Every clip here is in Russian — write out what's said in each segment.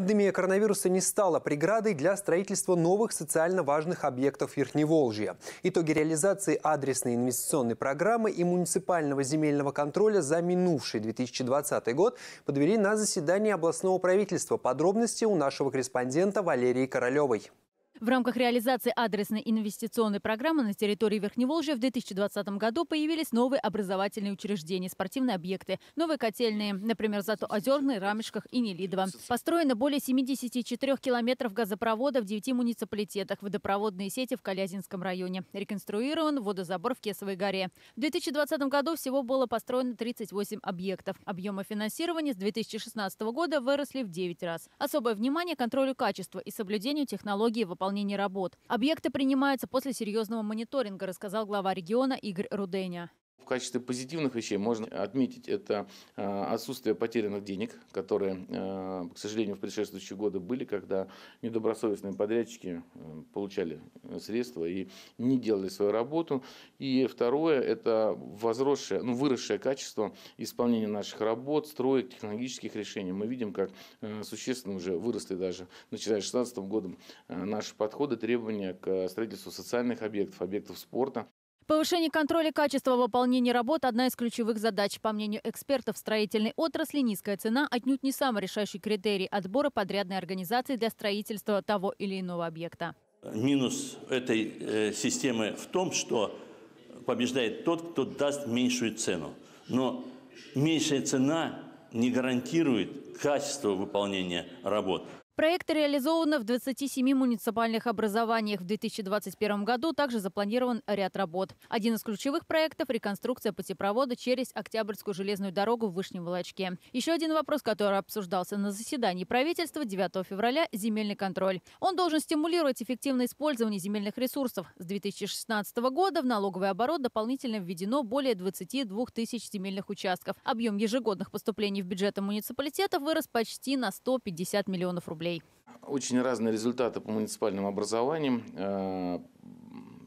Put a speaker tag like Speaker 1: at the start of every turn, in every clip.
Speaker 1: Пандемия коронавируса не стала преградой для строительства новых социально важных объектов Верхневолжья. Итоги реализации адресной инвестиционной программы и муниципального земельного контроля за минувший 2020 год подвели на заседании областного правительства. Подробности у нашего корреспондента Валерии Королевой. В рамках реализации адресной инвестиционной программы на территории Верхневолжья в 2020 году появились новые образовательные учреждения, спортивные объекты, новые котельные, например, Зато-Озерный, Рамешках и Нелидово. Построено более 74 километров газопровода в 9 муниципалитетах, водопроводные сети в Калязинском районе. Реконструирован водозабор в Кесовой горе. В 2020 году всего было построено 38 объектов. Объемы финансирования с 2016 года выросли в 9 раз. Особое внимание контролю качества и соблюдению технологии выполнения выполнении работ. Объекты принимаются после серьезного мониторинга, рассказал глава региона Игорь Руденя.
Speaker 2: В качестве позитивных вещей можно отметить это а, отсутствие потерянных денег, которые, а, к сожалению, в предшествующие годы были, когда недобросовестные подрядчики э, получали средства и не делали свою работу. И второе – это возросшее, ну, выросшее качество исполнения наших работ, строек, технологических решений. Мы видим, как э, существенно уже выросли даже, начиная с 2016 годом, э, наши подходы, требования к строительству социальных объектов, объектов спорта.
Speaker 1: Повышение контроля качества выполнения работ – одна из ключевых задач. По мнению экспертов строительной отрасли, низкая цена отнюдь не самый решающий критерий отбора подрядной организации для строительства того или иного объекта.
Speaker 2: Минус этой э, системы в том, что побеждает тот, кто даст меньшую цену. Но меньшая цена не гарантирует качество выполнения работ.
Speaker 1: Проект реализован в 27 муниципальных образованиях. В 2021 году также запланирован ряд работ. Один из ключевых проектов – реконструкция путепровода через Октябрьскую железную дорогу в Вышнем Волочке. Еще один вопрос, который обсуждался на заседании правительства 9 февраля – земельный контроль. Он должен стимулировать эффективное использование земельных ресурсов. С 2016 года в налоговый оборот дополнительно введено более 22 тысяч земельных участков. Объем ежегодных поступлений в бюджеты муниципалитетов вырос почти на 150 миллионов рублей рублей.
Speaker 2: Очень разные результаты по муниципальным образованиям. Э,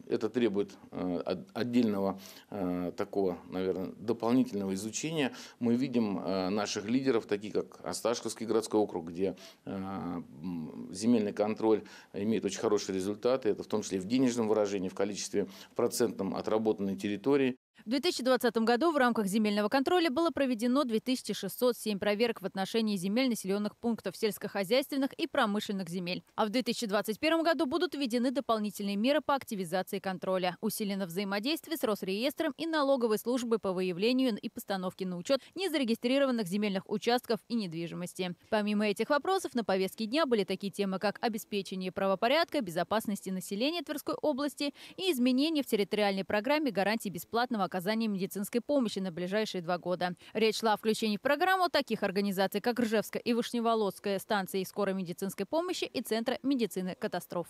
Speaker 2: это требует э, отдельного э, такого, наверное, дополнительного изучения. Мы видим наших лидеров, такие как Осташковский городской округ, где земельный контроль имеет очень хорошие результаты. Это в том числе и в денежном выражении, в количестве процентном отработанной территории.
Speaker 1: В 2020 году в рамках земельного контроля было проведено 2607 проверок в отношении земель населенных пунктов сельскохозяйственных и промышленных земель. А в 2021 году будут введены дополнительные меры по активизации контроля. Усилено взаимодействие с Росреестром и налоговой службой по выявлению и постановке на учет незарегистрированных земельных участков и недвижимости. Помимо этих вопросов на повестке дня были такие темы, как обеспечение правопорядка, безопасности населения Тверской области и изменения в территориальной программе гарантии бесплатного бесплатного оказания медицинской помощи на ближайшие два года. Речь шла о включении в программу таких организаций, как Ржевская и Вышневолодская станции скорой медицинской помощи и Центра медицины катастроф.